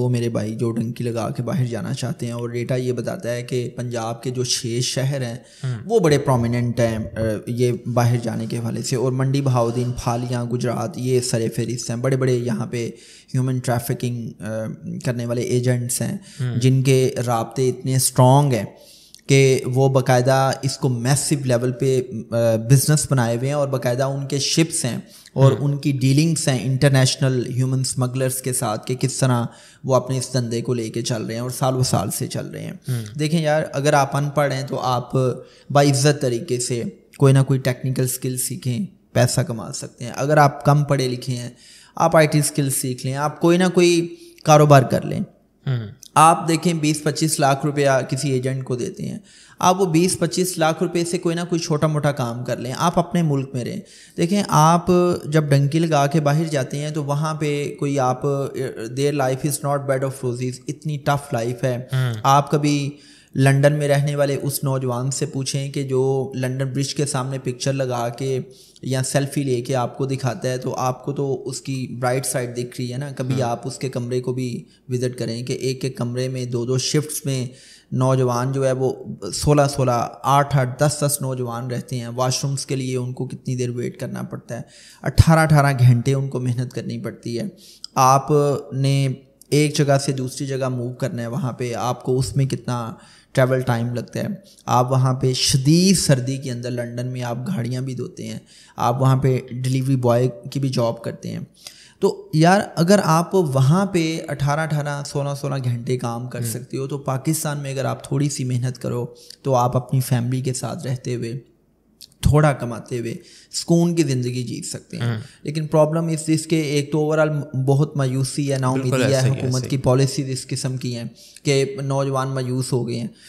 वो मेरे भाई जो डंकी लगा के बाहर जाना चाहते हैं और डेटा ये बताता है कि पंजाब के जो छः शहर हैं हम्म। वो बड़े प्रोमिनेंट हैं ये बाहर जाने के हवाले से और मंडी बहाउद्दीन फालियाँ गुजरात ये सर फहरिस्त हैं बड़े बड़े यहाँ पे ह्यूमन ट्रैफिकिंग करने वाले एजेंट्स हैं हम्म। जिनके रबते इतने स्ट्रॉन्ग हैं कि वो बकायदा इसको मैसिव लेवल पे बिजनेस बनाए हुए हैं और बकायदा उनके शिप्स हैं और हम्म। उनकी डीलिंग्स हैं इंटरनेशनल ह्यूमन स्मगलर्स के साथ कि किस तरह वो अपने इस धंधे को लेके चल रहे हैं और सालों साल से चल रहे हैं हम्म। देखें यार अगर आप अनपढ़ हैं तो आप बाइज्जत तरीके से कोई ना कोई टेक्निकल स्किल सीखें पैसा कमा सकते हैं अगर आप कम पढ़े लिखे हैं आप आईटी स्किल सीख लें आप कोई ना कोई कारोबार कर लें हम्म। आप देखें 20-25 लाख रुपया किसी एजेंट को देते हैं आप वो 20-25 लाख रुपए से कोई ना कोई छोटा मोटा काम कर लें आप अपने मुल्क में रहें देखें आप जब डंकी लगा के बाहर जाते हैं तो वहाँ पे कोई आप there life is not bed of roses इतनी टफ लाइफ है हम्म। आप कभी लंदन में रहने वाले उस नौजवान से पूछें कि जो लंदन ब्रिज के सामने पिक्चर लगा के या सेल्फी ले के आपको दिखाता है तो आपको तो उसकी ब्राइट साइड दिख रही है ना कभी हाँ। आप उसके कमरे को भी विज़िट करें कि एक एक कमरे में दो दो शिफ्ट्स में नौजवान जो है वो सोलह सोलह आठ आठ दस दस नौजवान रहते हैं वाशरूम्स के लिए उनको कितनी देर वेट करना पड़ता है अट्ठारह अठारह घंटे उनको मेहनत करनी पड़ती है आपने एक जगह से दूसरी जगह मूव करना है वहाँ पे आपको उसमें कितना ट्रैवल टाइम लगता है आप वहाँ पे शदीद सर्दी के अंदर लंदन में आप गाड़ियाँ भी धोते हैं आप वहाँ पे डिलीवरी बॉय की भी जॉब करते हैं तो यार अगर आप वहाँ पे 18 अठारह सोलह सोलह घंटे काम कर हम्म। सकते हो तो पाकिस्तान में अगर आप थोड़ी सी मेहनत करो तो आप अपनी फैमिली के साथ रहते हुए थोड़ा कमाते हुए सुकून की ज़िंदगी जीत सकते हैं हम्म। लेकिन प्रॉब्लम इस चीज़ के एक तो ओवरऑल बहुत मायूसी है नाउमीदी है हुकूमत की पॉलिसी इस किस्म की हैं कि नौजवान मायूस हो गए हैं